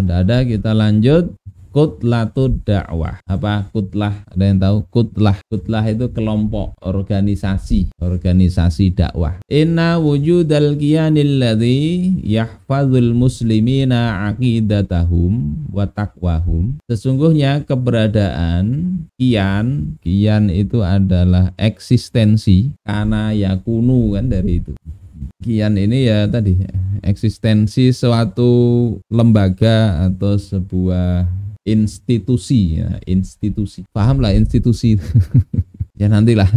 Kalau tidak ada kita lanjut kutlatu dakwah apa kutlah ada yang tahu kutlah kutlah itu kelompok organisasi organisasi dakwah inna wujudal kianil ladhi yahfazul muslimina aqidatahum wa taqwahum sesungguhnya keberadaan kian kian itu adalah eksistensi karena yakunu kan dari itu kian ini ya tadi eksistensi suatu lembaga atau sebuah institusi ya institusi paham lah institusi ya nantilah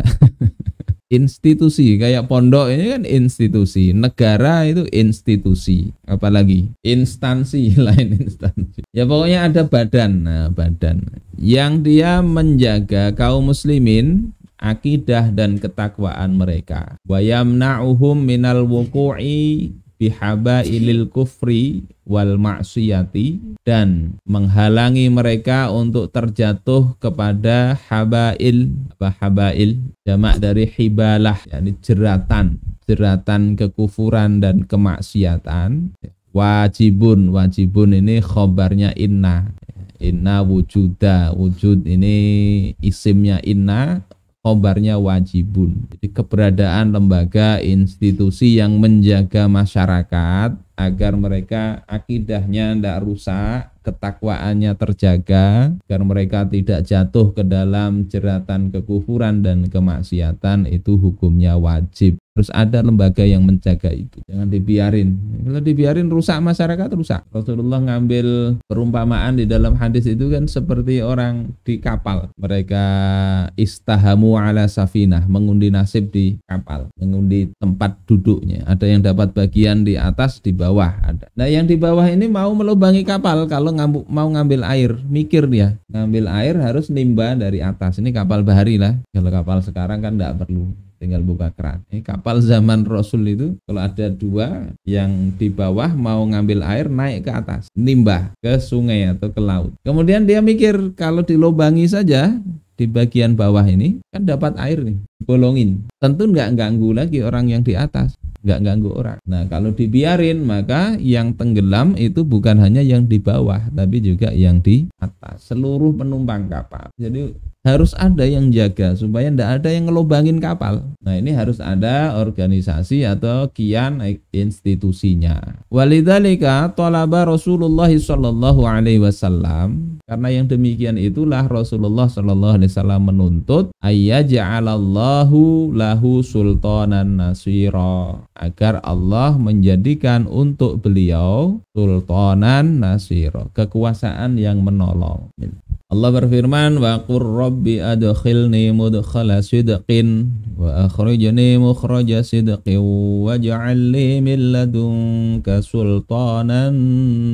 institusi kayak pondok ini kan institusi negara itu institusi apalagi instansi lain instansi ya pokoknya ada badan nah, badan yang dia menjaga kaum muslimin akidah dan ketakwaan mereka. Wa yamna'uhum minal wuku'i bihabailil kufri wal maksiyati dan menghalangi mereka untuk terjatuh kepada habail apa habail jamak dari hibalah yakni jeratan jeratan kekufuran dan kemaksiatan wajibun wajibun ini khobarnya inna inna wujuda wujud ini isimnya inna khobarnya wajibun. Jadi keberadaan lembaga institusi yang menjaga masyarakat agar mereka akidahnya tidak rusak, ketakwaannya terjaga, agar mereka tidak jatuh ke dalam jeratan kekufuran dan kemaksiatan itu hukumnya wajib. Terus ada lembaga yang menjaga itu. Jangan dibiarin. Kalau dibiarin rusak masyarakat rusak. Rasulullah ngambil perumpamaan di dalam hadis itu kan seperti orang di kapal. Mereka istahamu ala safinah, mengundi nasib di kapal, mengundi tempat duduknya. Ada yang dapat bagian di atas di bawah bawah ada. Nah yang di bawah ini mau melubangi kapal kalau ngambu, mau ngambil air, mikir dia ngambil air harus nimba dari atas. Ini kapal bahari lah. Kalau kapal sekarang kan tidak perlu tinggal buka keran. Ini kapal zaman Rasul itu kalau ada dua yang di bawah mau ngambil air naik ke atas, nimbah ke sungai atau ke laut. Kemudian dia mikir kalau dilobangi saja di bagian bawah ini kan dapat air nih bolongin tentu nggak ganggu lagi orang yang di atas nggak ganggu orang nah kalau dibiarin maka yang tenggelam itu bukan hanya yang di bawah tapi juga yang di atas seluruh penumpang kapal jadi harus ada yang jaga supaya tidak ada yang ngelobangin kapal. Nah ini harus ada organisasi atau kian institusinya. Walidalika tolaba Rasulullah Shallallahu Alaihi Wasallam karena yang demikian itulah Rasulullah Shallallahu Alaihi Wasallam menuntut ayyajalallahu lahu sultanan nasiro agar Allah menjadikan untuk beliau sultanan nasiro kekuasaan yang menolong. Allah berfirman wa qur rabbi adkhilni mudkhala sidqin wa akhrijni mukhraja sidqin waj'al li min ladunka sultanan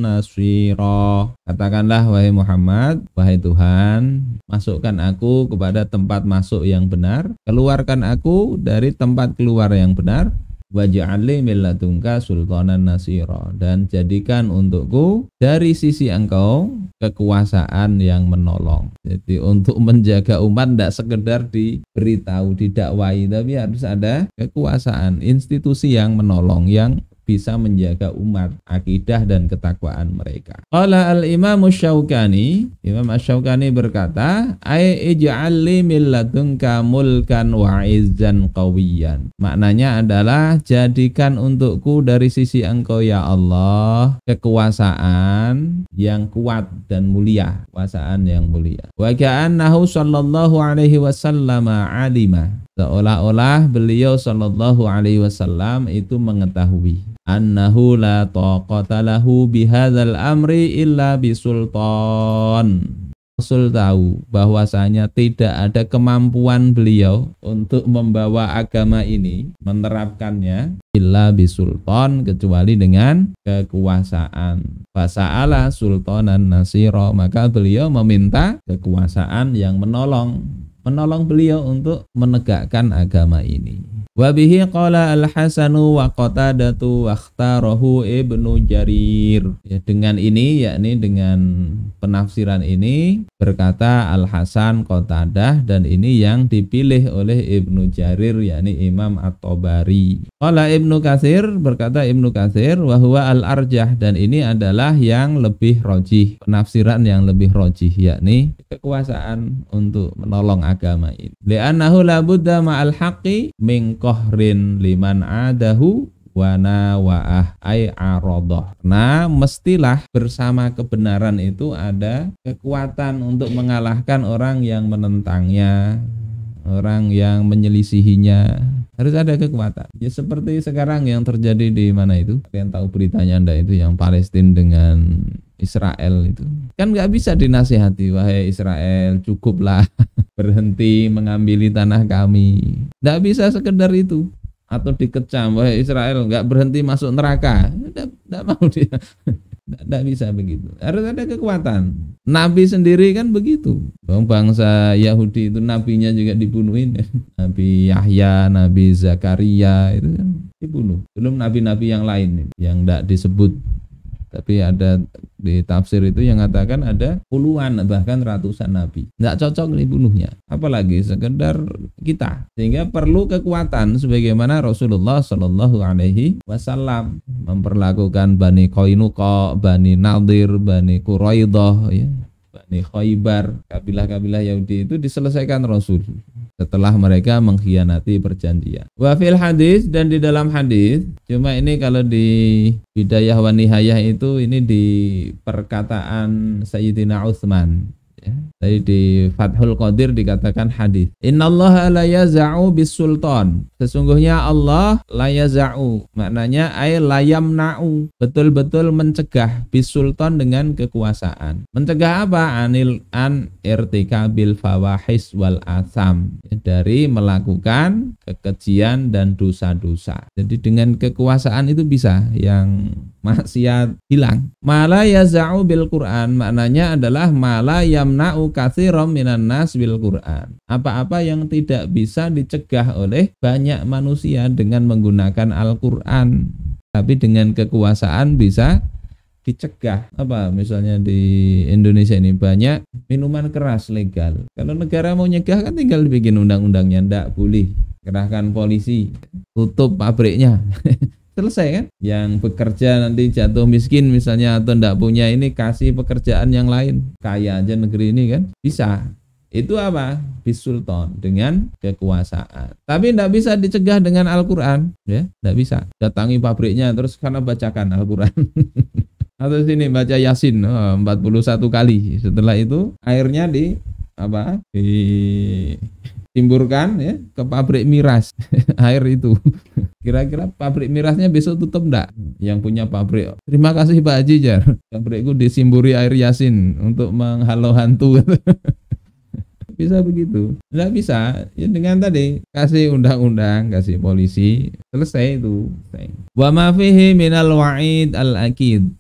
nasira Katakanlah wahai Muhammad wahai Tuhan masukkan aku kepada tempat masuk yang benar keluarkan aku dari tempat keluar yang benar waj'alni min ladunka sultanan nasira dan jadikan untukku dari sisi engkau kekuasaan yang menolong. Jadi untuk menjaga umat tidak sekedar diberitahu, didakwai, tapi harus ada kekuasaan, institusi yang menolong, yang bisa menjaga umat akidah dan ketakwaan mereka. Qala al-Imam Syaukani, Imam Syaukani berkata, "Ai ij'al li milladunka mulkan wa izzan qawiyan." Maknanya adalah jadikan untukku dari sisi Engkau ya Allah kekuasaan yang kuat dan mulia, kekuasaan yang mulia. Wa ka'annahu sallallahu alaihi wasallam alima seolah-olah beliau Shallallahu Alaihi Wasallam itu mengetahui annahu la taqata lahu bihadzal amri illa bisultan. Rasul tahu bahwasanya tidak ada kemampuan beliau untuk membawa agama ini, menerapkannya illa bisultan kecuali dengan kekuasaan. Fasa'ala sultanan nasiro, maka beliau meminta kekuasaan yang menolong menolong beliau untuk menegakkan agama ini. Wabihi qala al-Hasanu wa qatadatu Akhtarahu ibnu Jarir. Ya, dengan ini yakni dengan penafsiran ini berkata al-Hasan Qatadah dan ini yang dipilih oleh Ibnu Jarir yakni Imam At-Tabari. Qala Ibnu Katsir berkata Ibnu Katsir bahwa al-arjah dan ini adalah yang lebih rojih, penafsiran yang lebih rojih yakni kekuasaan untuk menolong agama ini. Li'annahu la budda ma'al haqqi min qahrin liman adahu wana wa'ah ay aradah. Nah, mestilah bersama kebenaran itu ada kekuatan untuk mengalahkan orang yang menentangnya, orang yang menyelisihinya harus ada kekuatan ya seperti sekarang yang terjadi di mana itu kalian tahu beritanya anda itu yang Palestina dengan Israel itu kan nggak bisa dinasihati wahai Israel cukuplah berhenti mengambil tanah kami nggak bisa sekedar itu atau dikecam wahai Israel nggak berhenti masuk neraka nggak mau dia Tidak bisa begitu. Harus ada kekuatan. Nabi sendiri kan begitu. Bangsa Yahudi itu nabinya juga dibunuhin. Ya. Nabi Yahya, Nabi Zakaria itu kan dibunuh. Belum nabi-nabi yang lain yang tidak disebut tapi ada di tafsir itu yang mengatakan ada puluhan bahkan ratusan nabi tidak cocok dibunuhnya apalagi sekedar kita sehingga perlu kekuatan sebagaimana Rasulullah Shallallahu Alaihi Wasallam memperlakukan bani Koinuko, bani Nadir, bani Quraidah, ya, bani Khaybar, kabilah-kabilah Yahudi itu diselesaikan Rasul setelah mereka mengkhianati perjanjian. Wafil hadis dan di dalam hadis, cuma ini kalau di bidayah wanihayah itu ini di perkataan Sayyidina Utsman ya. Tadi di Fathul Qadir dikatakan hadis. Allah la yaza'u bisultan. Sesungguhnya Allah la yaza'u. Maknanya ay layam na'u Betul-betul mencegah bisultan dengan kekuasaan. Mencegah apa? Anil an irtika bil fawahis wal asam. Ya, dari melakukan kekejian dan dosa-dosa. Jadi dengan kekuasaan itu bisa yang maksiat hilang. Mala yaza'u bil Quran maknanya adalah mala yam yamna'u kathirom minan nas bil Qur'an. Apa-apa yang tidak bisa dicegah oleh banyak manusia dengan menggunakan Al-Qur'an, tapi dengan kekuasaan bisa dicegah apa misalnya di Indonesia ini banyak minuman keras legal kalau negara mau nyegah kan tinggal bikin undang-undangnya ndak boleh kerahkan polisi tutup pabriknya selesai kan yang bekerja nanti jatuh miskin misalnya atau tidak punya ini kasih pekerjaan yang lain kaya aja negeri ini kan bisa itu apa bisulton dengan kekuasaan tapi tidak bisa dicegah dengan Al-Quran ya tidak bisa datangi pabriknya terus karena bacakan Al-Quran atau sini baca Yasin 41 kali setelah itu airnya di apa di timburkan ya ke pabrik miras air itu kira-kira pabrik mirasnya besok tutup enggak yang punya pabrik terima kasih Pak Haji Jar pabrikku disimburi air yasin untuk menghalau hantu bisa begitu nggak bisa ya dengan tadi kasih undang-undang kasih polisi selesai itu wa ma fihi minal wa'id al akid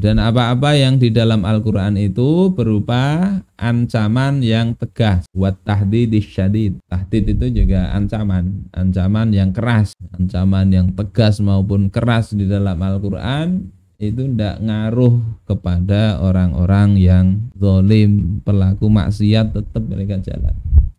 dan apa-apa yang di dalam Al-Quran itu berupa ancaman yang tegas. Buat tahdid syadid. Tahdid itu juga ancaman. Ancaman yang keras. Ancaman yang tegas maupun keras di dalam Al-Quran itu tidak ngaruh kepada orang-orang yang zolim pelaku maksiat tetap mereka jalan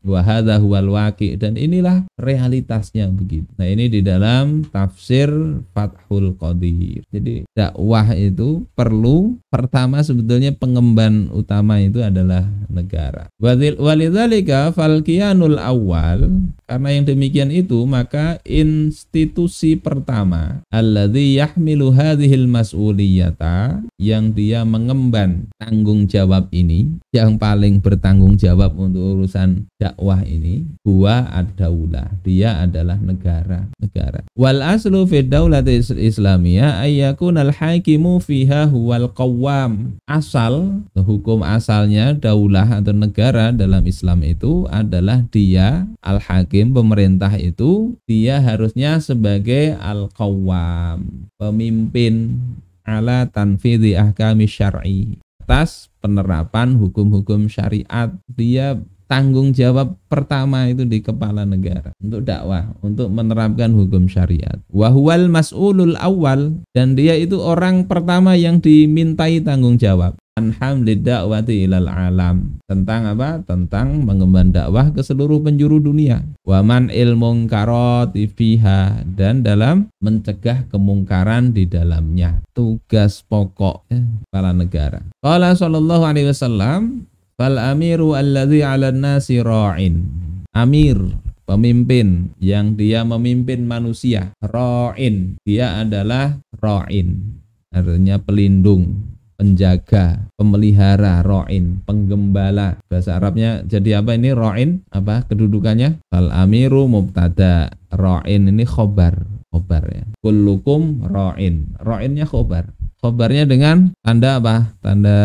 wahada huwal dan inilah realitasnya begitu. Nah, ini di dalam tafsir Fathul Qadir. Jadi dakwah itu perlu pertama sebetulnya pengemban utama itu adalah negara. Walidzalika falkianul awal karena yang demikian itu maka institusi pertama alladhi yahmilu hadhil mas'uliyata yang dia mengemban tanggung jawab ini yang paling bertanggung jawab untuk urusan dakwah dakwah ini huwa ad-daulah dia adalah negara negara wal aslu fi daulati islamiyah al hakimu fiha huwal qawwam asal hukum asalnya daulah atau negara dalam Islam itu adalah dia al-hakim pemerintah itu dia harusnya sebagai al-qawwam pemimpin ala tanfidhi ahkami syar'i atas penerapan hukum-hukum syariat dia tanggung jawab pertama itu di kepala negara untuk dakwah, untuk menerapkan hukum syariat. Wahwal mas'ulul awal dan dia itu orang pertama yang dimintai tanggung jawab. Anhamlid ilal alam tentang apa? Tentang mengemban dakwah ke seluruh penjuru dunia. Waman ilmung karot fiha dan dalam mencegah kemungkaran di dalamnya. Tugas pokok eh, kepala negara. Kalau sallallahu alaihi wasallam Fal amiru alladhi ala nasi ra'in. Amir, pemimpin yang dia memimpin manusia, ra'in. Dia adalah ra'in. Artinya pelindung, penjaga, pemelihara, roin, penggembala. Bahasa Arabnya jadi apa ini roin? Apa kedudukannya? Fal amiru mubtada. Roin ini khobar, khobar ya. Kullukum roin. Roinnya khobar. Khobarnya dengan tanda apa? Tanda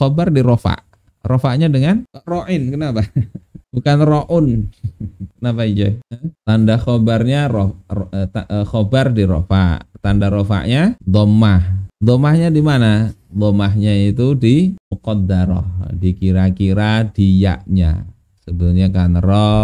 khobar di rofa. Rofaknya dengan roin. Kenapa? Bukan roun. Kenapa Ijo? Tanda khobarnya roh, ro, eh, eh, khobar di rofa. Tanda rofaknya domah. Domahnya di mana? Domahnya itu di mukodaroh. dikira-kira di yaknya. Sebelumnya kan ro,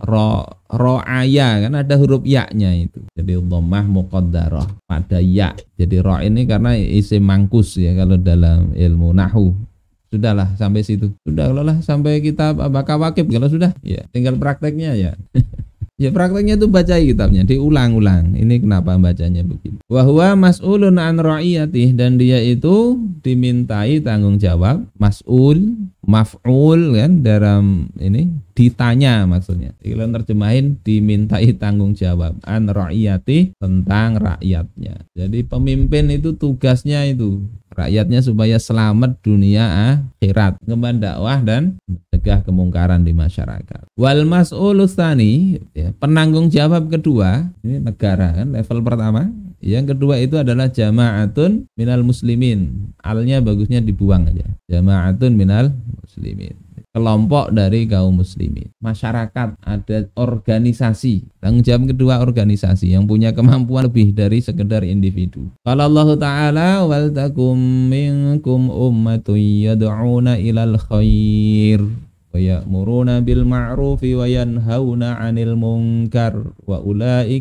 ro, ro aya kan ada huruf yaknya itu. Jadi domah mukodaroh pada yak. Jadi ro ini karena isi mangkus ya kalau dalam ilmu nahu sudahlah sampai situ sudah kalau lah sampai kita bakal wakib kalau sudah ya tinggal prakteknya ya Ya prakteknya itu baca kitabnya, diulang-ulang. Ini kenapa bacanya begitu. Wahwa mas'ulun an ra'iyatih dan dia itu dimintai tanggung jawab mas'ul, maf'ul kan dalam ini ditanya maksudnya. Kalau terjemahin dimintai tanggung jawab an ra'iyatih tentang rakyatnya. Jadi pemimpin itu tugasnya itu rakyatnya supaya selamat dunia akhirat, ngeban dakwah dan mencegah kemungkaran di masyarakat. Wal mas'ulus ya, penanggung jawab kedua, ini negara kan level pertama. Yang kedua itu adalah jama'atun minal muslimin. Alnya bagusnya dibuang aja. Jama'atun minal muslimin kelompok dari kaum muslimin masyarakat ada organisasi tanggung jawab kedua organisasi yang punya kemampuan lebih dari sekedar individu kalau Allah Ta'ala wal takum minkum ummatun yad'una ilal khair وَيَأْمُرُونَ بِالْمَعْرُوفِ bil عَنِ الْمُنْكَرِ yanhauna 'anil الْمُفْلِحُونَ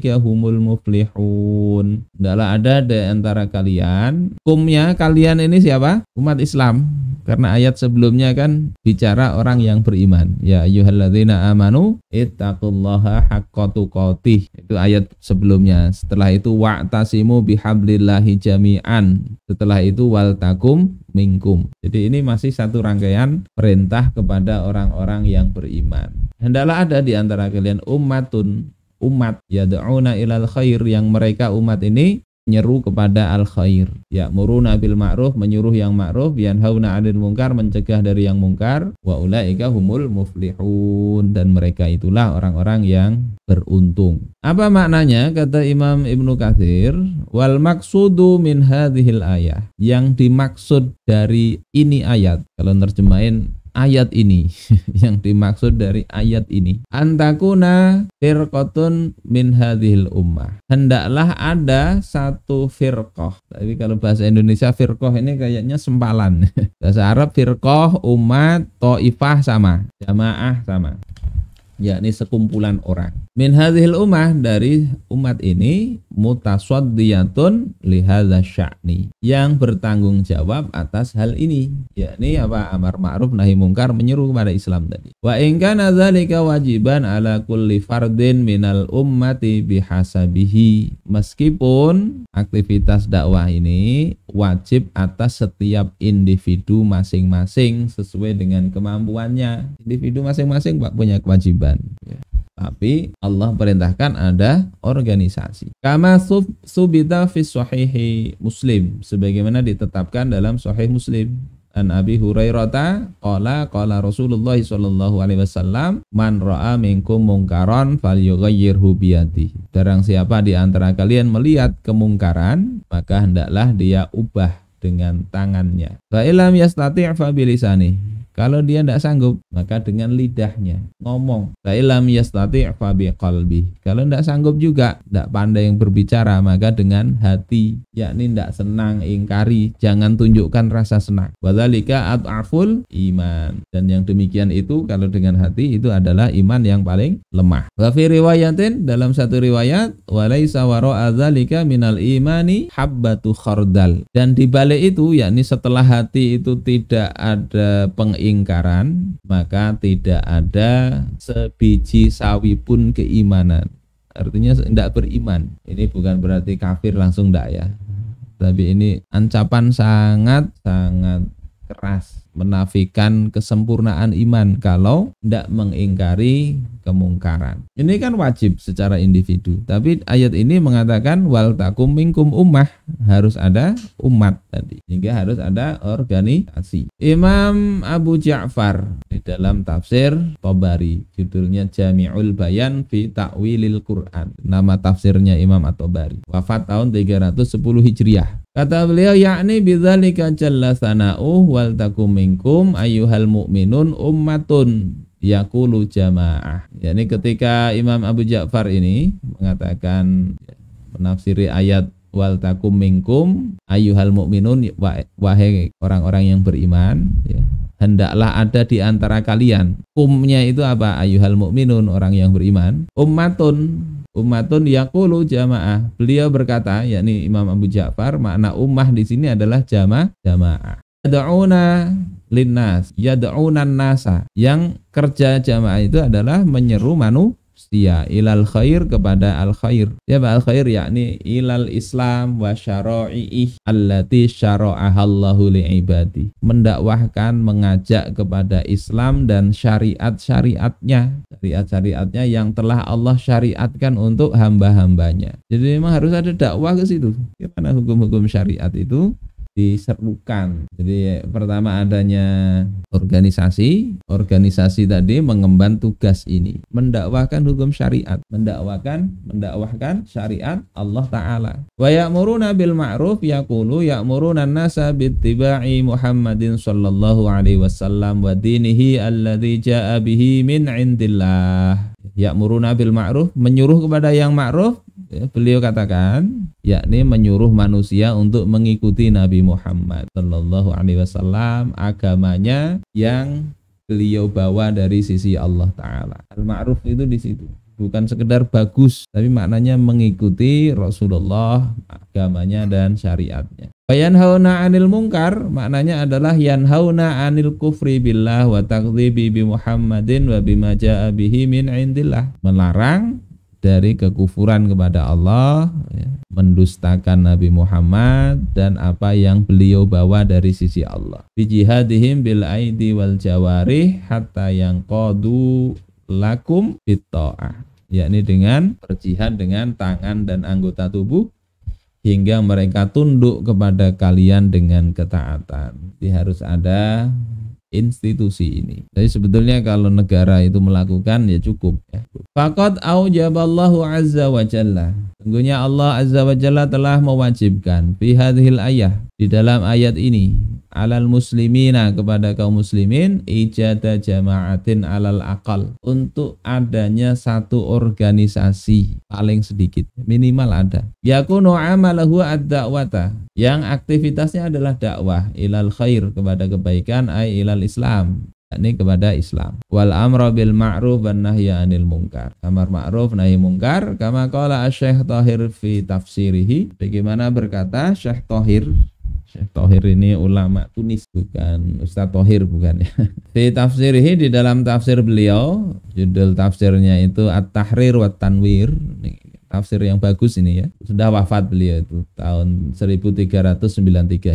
wa humul muflihun. Tidaklah ada di antara kalian kumnya kalian ini siapa? Umat Islam. Karena ayat sebelumnya kan bicara orang yang beriman. Ya ayuhalladzina amanu ittaqullaha haqqatu qatih Itu ayat sebelumnya. Setelah itu wa'tasimu bihablillahi jami'an. Setelah itu wal takum minkum. Jadi ini masih satu rangkaian perintah kepada orang-orang yang beriman. Hendaklah ada di antara kalian umatun umat yad'una ilal khair yang mereka umat ini menyeru kepada al khair ya muruna bil ma'ruf menyuruh yang ma'ruf yanhauna 'anil mungkar mencegah dari yang mungkar wa ulaika humul muflihun dan mereka itulah orang-orang yang beruntung apa maknanya kata Imam Ibnu Katsir wal maqsudu min hadhil ayah yang dimaksud dari ini ayat kalau nerjemahin ayat ini yang dimaksud dari ayat ini antakuna firqatun min hadhil ummah hendaklah ada satu firqah tapi kalau bahasa Indonesia firqah ini kayaknya sempalan bahasa Arab firqah umat toifah sama jamaah sama yakni sekumpulan orang min hadhil umah dari umat ini mutaswadiyatun li sya'ni yang bertanggung jawab atas hal ini yakni apa amar ma'ruf nahi mungkar menyeru kepada Islam tadi wa in kana wajiban ala kulli fardin minal ummati bihasabihi meskipun aktivitas dakwah ini wajib atas setiap individu masing-masing sesuai dengan kemampuannya individu masing-masing Pak punya kewajiban ya tapi Allah perintahkan ada organisasi. Kama subita fi sahih Muslim sebagaimana ditetapkan dalam sahih Muslim. An Abi Hurairah qala qala Rasulullah sallallahu alaihi wasallam man ra'a minkum mungkaron falyughayyirhu biyadihi. Barang siapa di antara kalian melihat kemungkaran, maka hendaklah dia ubah dengan tangannya. Fa ilam yastati' fa bilisani. Kalau dia tidak sanggup, maka dengan lidahnya ngomong. Ta'ilam yastati' fabi qalbi. Kalau tidak sanggup juga, tidak pandai yang berbicara, maka dengan hati, yakni tidak senang, ingkari, jangan tunjukkan rasa senang. Wadhalika at'aful iman. Dan yang demikian itu, kalau dengan hati, itu adalah iman yang paling lemah. Wa fi riwayatin, dalam satu riwayat, walaisa sawaro azalika minal imani habbatu khardal. Dan di dibalik itu, yakni setelah hati itu tidak ada peng keingkaran, maka tidak ada sebiji sawi pun keimanan. Artinya tidak beriman. Ini bukan berarti kafir langsung tidak ya. Tapi ini ancapan sangat-sangat keras menafikan kesempurnaan iman kalau tidak mengingkari kemungkaran. Ini kan wajib secara individu. Tapi ayat ini mengatakan wal takum mingkum ummah harus ada umat tadi. Sehingga harus ada organisasi. Imam Abu Ja'far di dalam tafsir Tobari judulnya Jami'ul Bayan fi Ta'wilil Quran. Nama tafsirnya Imam At-Tobari. Wafat tahun 310 Hijriah. Kata beliau yakni bidzalika jalla sana'u wal takum minkum ayyuhal mu'minun ummatun yakulu jamaah. Yani ketika Imam Abu Ja'far ini mengatakan menafsiri ayat wal takum minkum ayyuhal mu'minun wahai orang-orang yang beriman ya. hendaklah ada di antara kalian Umnya itu apa ayyuhal mu'minun orang yang beriman ummatun ummatun yakulu jamaah. Beliau berkata, yakni Imam Abu Ja'far, makna ummah di sini adalah jamaah, jamaah yad'una linnas yad'unan nasa yang kerja jamaah itu adalah menyeru manusia ilal khair kepada al khair ya al khair yakni ilal islam wa syara'i'ih allati syara'ahallahu li'ibadi mendakwahkan mengajak kepada Islam dan syariat-syariatnya syariat-syariatnya yang telah Allah syariatkan untuk hamba-hambanya jadi memang harus ada dakwah ke situ gimana hukum-hukum syariat itu diserukan. Jadi pertama adanya organisasi, organisasi tadi mengemban tugas ini, mendakwahkan hukum syariat, mendakwahkan mendakwahkan syariat Allah taala. Wa ya'muruna bil ma'ruf yaqulu ya'muruna an-nasa bittiba'i Muhammadin sallallahu alaihi wasallam wa dinihi alladzi ja'a bihi min indillah. Ya'muruna bil ma'ruf menyuruh kepada yang ma'ruf Ya, beliau katakan yakni menyuruh manusia untuk mengikuti Nabi Muhammad Shallallahu Alaihi Wasallam agamanya yang beliau bawa dari sisi Allah Taala al ma'ruf itu di situ bukan sekedar bagus tapi maknanya mengikuti Rasulullah agamanya dan syariatnya Fayanhauna anil mungkar maknanya adalah yanhauna anil kufri billah wa taqdibi bi Muhammadin wa bima jaa bihi min indillah melarang dari kekufuran kepada Allah, ya, mendustakan Nabi Muhammad dan apa yang beliau bawa dari sisi Allah. Bijihadihim bil aidi wal jawarih hatta yang qadu lakum bitta'ah. Yakni dengan berjihad dengan tangan dan anggota tubuh hingga mereka tunduk kepada kalian dengan ketaatan. Jadi harus ada institusi ini. Jadi sebetulnya kalau negara itu melakukan ya cukup. Ya. Fakat aujaballahu azza wa jalla. Sungguhnya Allah azza wa jalla telah mewajibkan fi hadhil ayah di dalam ayat ini alal muslimina kepada kaum muslimin ijada jamaatin alal akal untuk adanya satu organisasi paling sedikit minimal ada yakunu amalahu ad-da'wata yang aktivitasnya adalah dakwah ilal khair kepada kebaikan ay ilal islam yakni kepada Islam. Wal amra bil ma'ruf wan nahya anil munkar. Amar ma'ruf nahi munkar kama qala Syekh Thahir fi tafsirihi. Bagaimana berkata Syekh Thahir Syekh ya, Tohir ini ulama Tunis bukan Ustaz Tohir bukan ya. Di tafsirhi di dalam tafsir beliau judul tafsirnya itu At-Tahrir wa Tanwir. Tafsir yang bagus ini ya. Sudah wafat beliau itu tahun 1393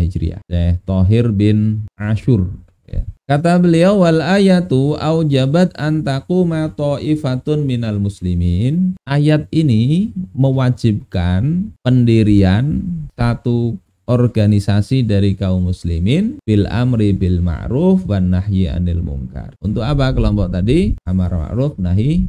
Hijriah. Syekh Tohir bin Ashur ya. Kata beliau wal ayatu aujabat antaquma ta'ifatun minal muslimin. Ayat ini mewajibkan pendirian satu organisasi dari kaum muslimin bil amri bil ma'ruf wan nahyi anil mungkar. Untuk apa kelompok tadi? Amar ma'ruf nahi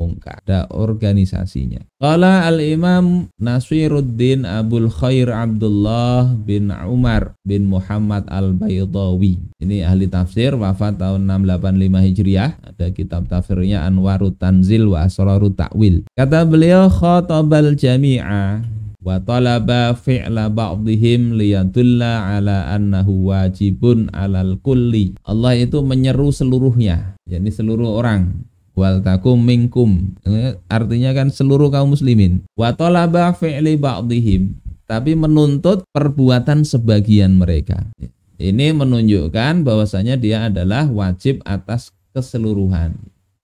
mungkar. Ada organisasinya. Qala al-Imam Nasiruddin Abdul Khair Abdullah bin Umar bin Muhammad al-Baydawi. Ini ahli tafsir wafat tahun 685 Hijriah. Ada kitab tafsirnya Anwarut Tanzil wa Asrarut Ta'wil. Kata beliau khatabal jami'a wa talaba fi'la ba'dihim liyadulla ala annahu wajibun alal kulli Allah itu menyeru seluruhnya yakni seluruh orang wal takum minkum artinya kan seluruh kaum muslimin wa talaba fi'li ba'dihim tapi menuntut perbuatan sebagian mereka ini menunjukkan bahwasanya dia adalah wajib atas keseluruhan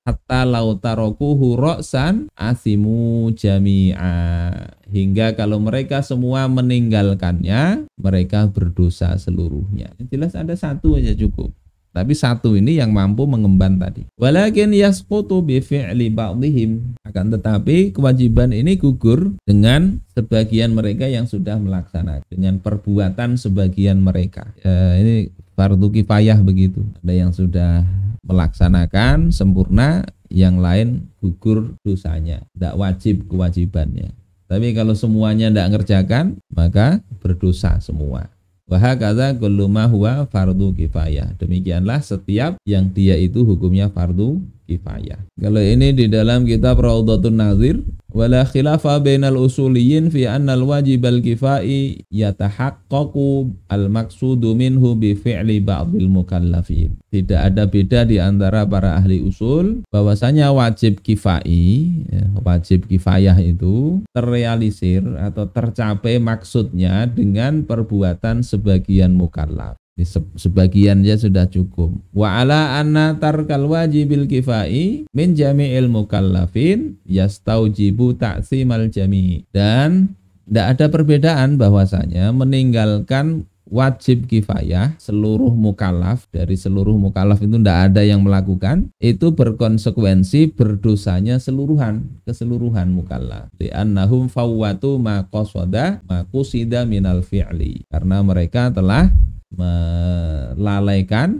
hatta lautarokuhu roksan asimu jami'a hingga kalau mereka semua meninggalkannya mereka berdosa seluruhnya jelas ada satu aja cukup tapi satu ini yang mampu mengemban tadi. Walakin yasqutu bi fi'li ba'dihim. Akan tetapi kewajiban ini gugur dengan sebagian mereka yang sudah melaksanakan dengan perbuatan sebagian mereka. Eh, ini fardu kifayah begitu. Ada yang sudah melaksanakan sempurna, yang lain gugur dosanya, tidak wajib kewajibannya. Tapi kalau semuanya tidak ngerjakan, maka berdosa semua. Wah kata ma huwa fardu kifayah. Demikianlah setiap yang dia itu hukumnya fardu kifayah. Kalau ini di dalam kitab Raudatul Nazir wala khilafa bainal usuliyin fi annal wajib al kifai yatahaqqaqu al maqsudu minhu bi fi'li ba'dil mukallafin. Tidak ada beda di antara para ahli usul bahwasanya wajib kifai, ya, wajib kifayah itu terrealisir atau tercapai maksudnya dengan perbuatan sebagian mukallaf. Ini sebagian ya sudah cukup. Wa ala anna tarkal wajibil kifai min jami'il mukallafin yastaujibu ta'simal jami'. Dan tidak ada perbedaan bahwasanya meninggalkan wajib kifayah seluruh mukallaf dari seluruh mukallaf itu tidak ada yang melakukan itu berkonsekuensi berdosanya seluruhan keseluruhan mukallaf di annahum fawwatu ma qasada ma qusida minal fi'li karena mereka telah melalaikan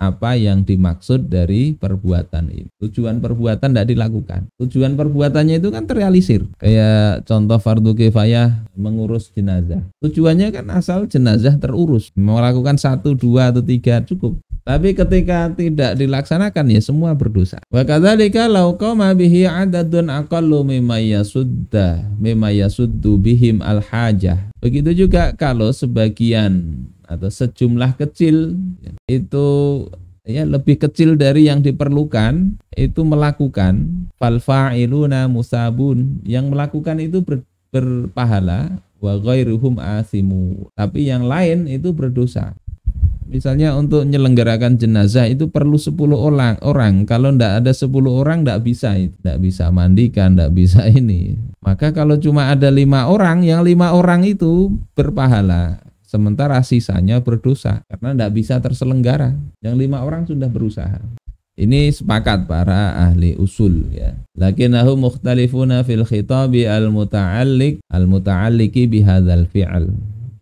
apa yang dimaksud dari perbuatan ini. Tujuan perbuatan tidak dilakukan. Tujuan perbuatannya itu kan terrealisir. Kayak contoh fardu kifayah mengurus jenazah. Tujuannya kan asal jenazah terurus. Melakukan satu, dua, atau tiga cukup. Tapi ketika tidak dilaksanakan ya semua berdosa. Wa kadzalika law qama bihi adadun aqallu mimma yasudda mimma yasuddu bihim al hajah. Begitu juga kalau sebagian atau sejumlah kecil itu ya lebih kecil dari yang diperlukan itu melakukan falfa'iluna iluna musabun yang melakukan itu ber, berpahala wa ghairuhum asimu tapi yang lain itu berdosa misalnya untuk menyelenggarakan jenazah itu perlu 10 orang orang kalau ndak ada 10 orang ndak bisa ndak bisa mandikan ndak bisa ini maka kalau cuma ada lima orang yang lima orang itu berpahala Sementara sisanya berdosa karena tidak bisa terselenggara. Yang lima orang sudah berusaha. Ini sepakat para ahli usul ya. Lakinahu mukhtalifuna fil khitabi al-muta'alliq al-muta'alliqi bihadzal fi'al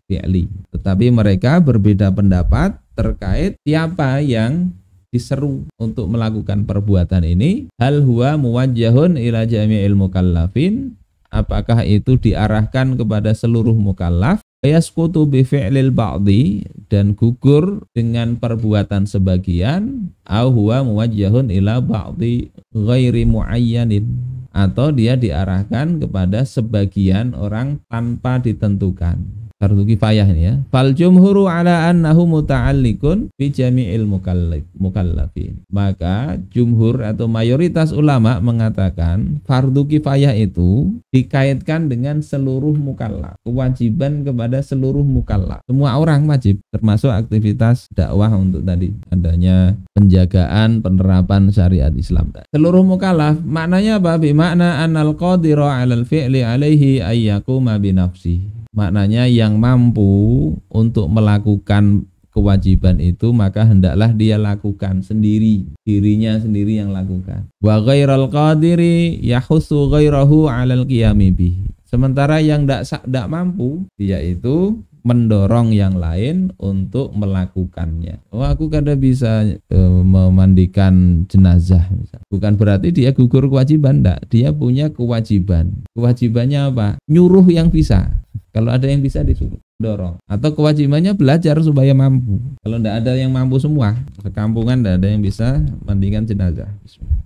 fi'li. Tetapi mereka berbeda pendapat terkait siapa yang diseru untuk melakukan perbuatan ini hal huwa muwajjahun ila jami'il mukallafin apakah itu diarahkan kepada seluruh mukallaf Yaskutu bifi'lil ba'di dan gugur dengan perbuatan sebagian au huwa muwajjahun ila ba'di ghairi muayyanin atau dia diarahkan kepada sebagian orang tanpa ditentukan fardu kifayah ini ya. Fal jumhuru ala annahu muta'alliqun bi jami'il mukallafin. Maka jumhur atau mayoritas ulama mengatakan fardu kifayah itu dikaitkan dengan seluruh mukallaf, kewajiban kepada seluruh mukallaf. Semua orang wajib termasuk aktivitas dakwah untuk tadi adanya penjagaan penerapan syariat Islam. Seluruh mukallaf maknanya apa? Bi makna annal qadira 'alal fi'li 'alaihi ayyakum bi nafsihi Maknanya yang mampu untuk melakukan kewajiban itu maka hendaklah dia lakukan sendiri dirinya sendiri yang lakukan wa ghairal qadiri yahussu ghairahu 'alal qiyami sementara yang tidak mampu dia itu mendorong yang lain untuk melakukannya. Oh, aku kada bisa e, memandikan jenazah misalnya. Bukan berarti dia gugur kewajiban tidak. dia punya kewajiban. Kewajibannya apa? Nyuruh yang bisa. Kalau ada yang bisa disuruh dorong atau kewajibannya belajar supaya mampu. Kalau tidak ada yang mampu semua, sekampungan tidak ada yang bisa mandikan jenazah.